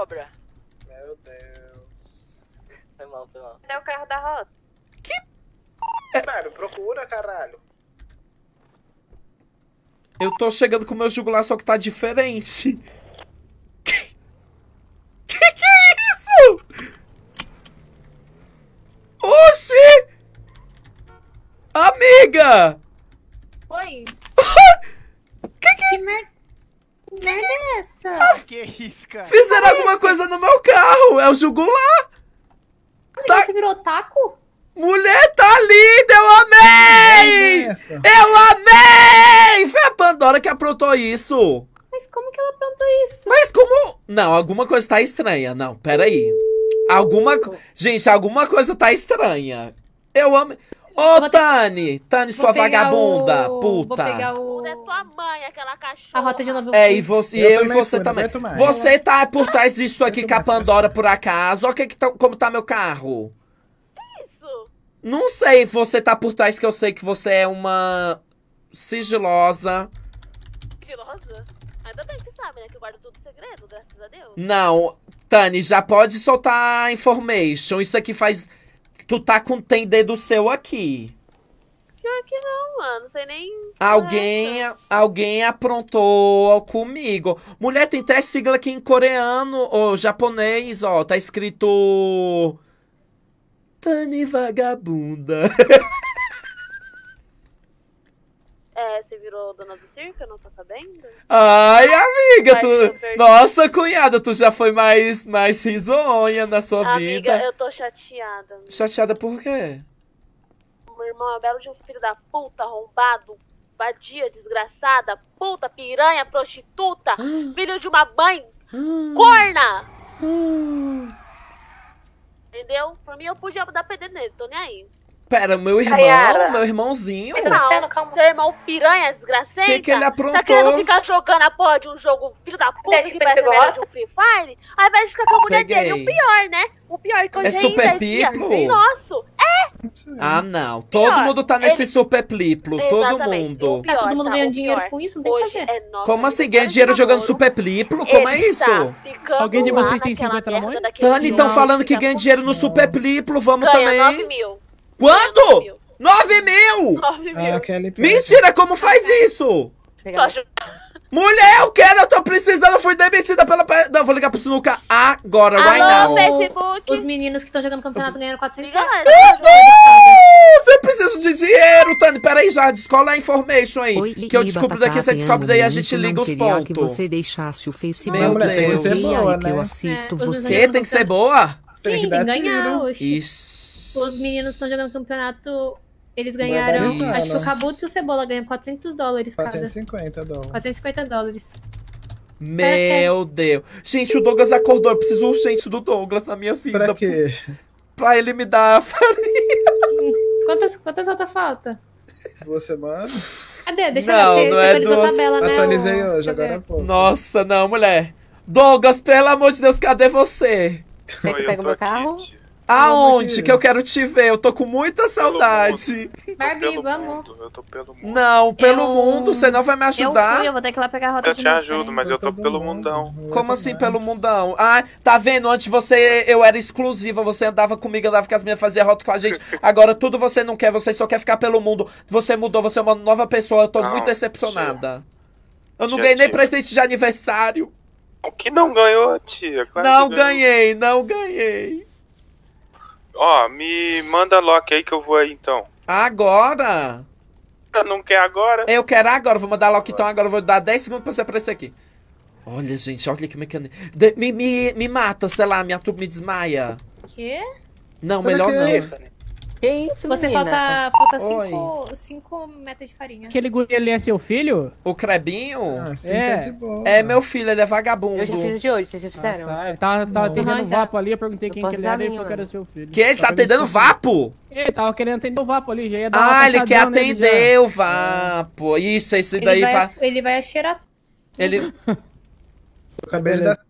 cobra. Meu Deus. Foi mal, foi mal. Cadê é o carro da rota? Que. É... Mano, procura, caralho. Eu tô chegando com o meu jugular, só que tá diferente. Que que, que é isso? Oxi! Amiga! Oi. que que... que mer merda é, é essa? Ah, que é isso, cara? Fizeram alguma coisa no meu carro. É o jugular. Tá... Você virou taco? Mulher tá linda, eu amei! É eu amei! Foi a Pandora que aprontou isso. Mas como que ela aprontou isso? Mas como... Não, alguma coisa tá estranha. Não, peraí. Alguma... Hum. Gente, alguma coisa tá estranha. Eu amei... Ô, oh, Tani! Ter... Tani, sua vagabunda! O... Puta! Vou pegar o... É tua mãe, aquela cachorra. A rota de novo. É, e você, eu, eu e você fui, também. Você tá por trás disso aqui com a Pandora, por acaso? Olha que que tá, como tá meu carro. Que isso? Não sei, você tá por trás que eu sei que você é uma... Sigilosa. Sigilosa? Ainda bem que sabe, né? Que eu guardo tudo segredo, graças a Deus. Não, Tani, já pode soltar information. Isso aqui faz Tu tá com tem dedo seu aqui. Pior ah, que não, mano. Não sei nem. É alguém, alguém aprontou comigo. Mulher, tem três siglas aqui em coreano ou japonês, ó. Tá escrito. Tani vagabunda. é? Você virou dona do circo? Eu não tô sabendo. Ai, amiga, tu. Nossa, cunhada, tu já foi mais, mais risonha na sua amiga, vida. Amiga, eu tô chateada. Amiga. Chateada por quê? Meu irmão é belo de um filho da puta, arrombado, vadia, desgraçada, puta, piranha, prostituta, ah. filho de uma mãe, ah. corna! Ah. Entendeu? Pra mim eu podia dar PD nele, tô nem aí. Pera, meu irmão, Caiara. meu irmãozinho. Irmão, tá Seu irmão piranha, desgraceita. O que, que ele aprontou? Tá querendo ficar jogando a porra de um jogo filho da puta é que parece melhor de um Free Fire? Ao invés de ficar com a mulher Peguei. dele, o pior, né? O pior que eu é super ainda assim, pico? É nosso. É! Ah, não. Todo pior. mundo tá nesse ele... super pliplo. Todo mundo. Pior, tá todo mundo tá, ganhando dinheiro com isso? Não tem que fazer. É Como assim? Ganha dinheiro jogando super pliplo? Como é tá isso? Alguém de vocês tem 50 na mão? Tani, estão falando que ganha dinheiro no super pliplo. Vamos também. 9 mil. Quanto? 9 mil! 9 mil. Ah, Mentira, como faz isso? Mulher, eu quero, eu tô precisando, eu fui demitida pela... Não, vou ligar pro Sinuca agora, Alô, right now. Facebook. Os meninos que estão jogando campeonato ganharam 400 reais. Tudo! Eu preciso de dinheiro, Tani. aí, já escola a information aí. Oi, que eu descubro tá daqui, você descobre daí, a né? gente liga os pontos. que você deixasse o Facebook Meu Deus. Tem que ser boa, né? eu assisto é, você. Tem que ser boa? Sim, tem que ganhar hoje. Os meninos estão jogando campeonato. Eles é ganharam. acho que o Cabuto e o Cebola ganham 400 dólares 450 cada. dólares. 450 dólares. Meu Deus. Gente, o Douglas acordou. Eu preciso urgente do Douglas na minha vida. Pra quê? Pra ele me dar a farinha. Quantas, quantas horas falta? Duas semanas. Cadê? Deixa não, eu ver. Não você é duas... a tabela, né? Atualizei hoje, agora é pouco. Nossa, não, mulher. Douglas, pelo amor de Deus, cadê você? Quer que eu pegue o meu carro? Aqui, Aonde que eu quero te ver? Eu tô com muita saudade. Barbie, vamos. Eu tô pelo mundo. Não, pelo eu... mundo, você não vai me ajudar. Eu, fui, eu vou ter que ir lá pegar a rota Eu te ajudo, mas eu tô pelo mundão. Como assim pelo mundão? Ah, tá vendo? Antes você eu era exclusiva, você andava comigo, andava com as minhas, fazia rota com a gente. Agora tudo você não quer, você só quer ficar pelo mundo. Você mudou, você é uma nova pessoa, eu tô não, muito decepcionada. Tia. Eu não tia, ganhei tia. nem presente de aniversário. O que não ganhou, tia? Claro não ganhei, não ganhei. Ó, oh, me manda Loki aí que eu vou aí então. Agora! Eu não quer agora? Eu quero agora, vou mandar Loki então agora, vou dar 10 segundos pra você aparecer aqui. Olha, gente, olha que De, me, me, me mata, sei lá, minha turma me desmaia. Quê? Não, melhor não. Né? Que isso, Você menina? falta, falta cinco, cinco metas de farinha. Aquele guri ali é seu filho? O Crebinho? Ah, sim, é. Tá é meu filho, ele é vagabundo. Eu já fiz de hoje, vocês já ah, fizeram? Ah, tá. Ele tava, tá, tá tava vapo ali, eu perguntei eu quem que ele era e falou que era seu filho. Que ele tá atendendo vapo? Ele tava querendo atender o vapo ali, já ia dar Ah, ele quer atender o vapo. Isso, esse daí ele vai... Ele vai cheirar. Ele... O cabelo da